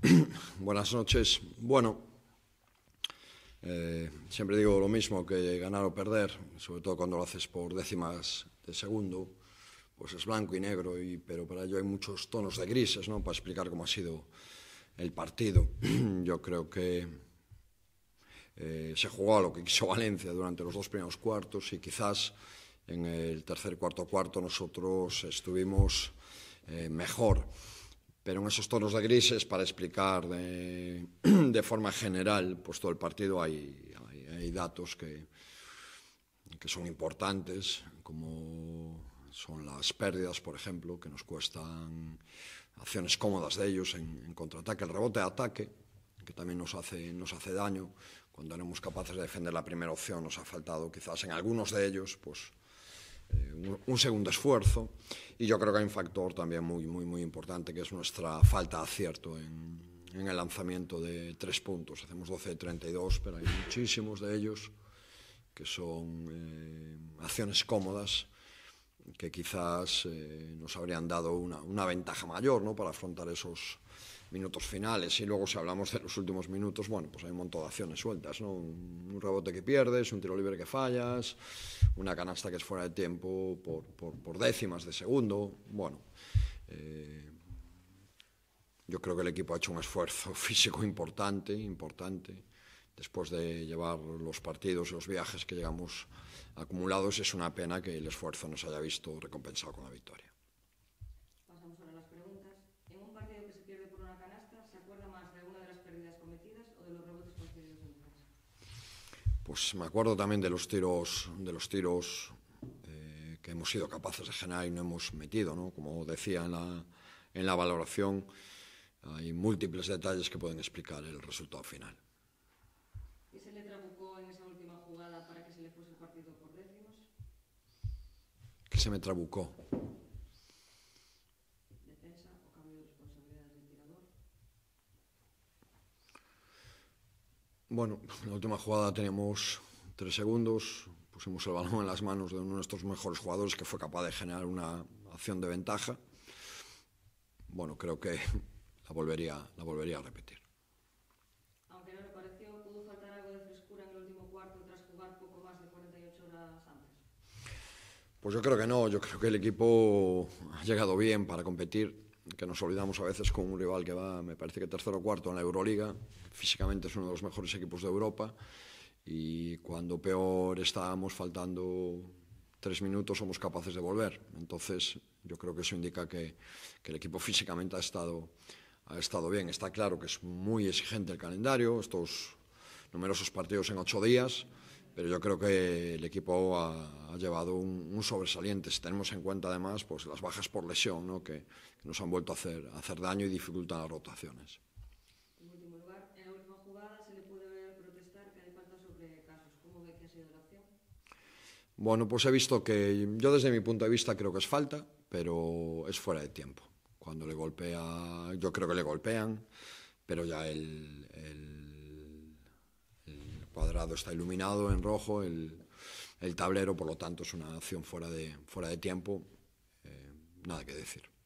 Buenas noches. Bueno, eh, siempre digo lo mismo que ganar o perder, sobre todo cuando lo haces por décimas de segundo, pues es blanco y negro, y, pero para ello hay muchos tonos de grises, ¿no? Para explicar cómo ha sido el partido. Yo creo que eh, se jugó a lo que quiso Valencia durante los dos primeros cuartos y quizás en el tercer cuarto cuarto nosotros estuvimos eh, mejor. pero en esos tonos de grises para explicar de, forma general pues todo el partido hay, hay, datos que, que son importantes, como son las pérdidas, por ejemplo, que nos cuestan acciones cómodas de ellos en, contraataque, el rebote de ataque, que también nos hace, nos hace daño. Cuando éramos capaces de defender la primera opción, nos ha faltado quizás en algunos de ellos, pues Eh, un, segundo esfuerzo y yo creo que hay un factor también muy muy muy importante que es nuestra falta de acierto en, en el lanzamiento de tres puntos. Hacemos 12 de 32, pero hay muchísimos de ellos que son eh, acciones cómodas que quizás eh, nos habrían dado una, una ventaja mayor ¿no? para afrontar esos, minutos finales e logo se hablamos de los últimos minutos, bueno, pues hai un montón de acciones sueltas, ¿no? un rebote que pierdes, un tiro libre que fallas, una canasta que es fuera de tiempo por, por, por décimas de segundo, bueno, eh, yo creo que el equipo ha hecho un esfuerzo físico importante, importante, después de llevar los partidos y los viajes que llegamos acumulados, es una pena que el esfuerzo no se haya visto recompensado con la victoria. Pasamos a las preguntas. En un partido que se pierde por una canasta, ¿se acuerda más de alguna de las pérdidas cometidas o de los rebotes concedidos en defensa? Pues me acuerdo también de los tiros, de los tiros eh, que hemos sido capaces de generar y no hemos metido, ¿no? Como decía en la, en la valoración, hay múltiples detalles que pueden explicar el resultado final. ¿Qué se le trabucó en esa última jugada para que se le fuese el partido por décimos? ¿Qué se me trabucó? Bueno, en la última jugada tenemos tres segundos, pusimos el balón en las manos de uno de nuestros mejores jugadores que fue capaz de generar una acción de ventaja. Bueno, creo que la volvería, la volvería a repetir. Aunque no le pareció, ¿pudo faltar algo de frescura en el último cuarto tras jugar poco más de 48 horas antes? Pues yo creo que no, yo creo que el equipo ha llegado bien para competir. que nos olvidamos a veces con un rival que va, me parece que tercero o cuarto en la Euroliga, físicamente es uno de los mejores equipos de Europa y cuando peor estábamos faltando tres minutos somos capaces de volver. Entonces yo creo que eso indica que, que el equipo físicamente ha estado, ha estado bien. Está claro que es muy exigente el calendario, estos numerosos partidos en ocho días. pero yo creo que el equipo ha, llevado un, sobresaliente, si tenemos en cuenta además pues, las bajas por lesión, ¿no? que, nos han vuelto a hacer, hacer daño y dificultan las rotaciones. En último lugar, en la última jugada se le puede protestar que hay falta sobre casos. ¿Cómo ve que ha sido la acción? Bueno, pues he visto que yo desde mi punto de vista creo que es falta, pero es fuera de tiempo. Cuando le golpea, yo creo que le golpean, pero ya el cuadrado está iluminado en rojo, el, tablero, por lo tanto, es una acción fuera de, fuera de tiempo. Eh, nada que decir.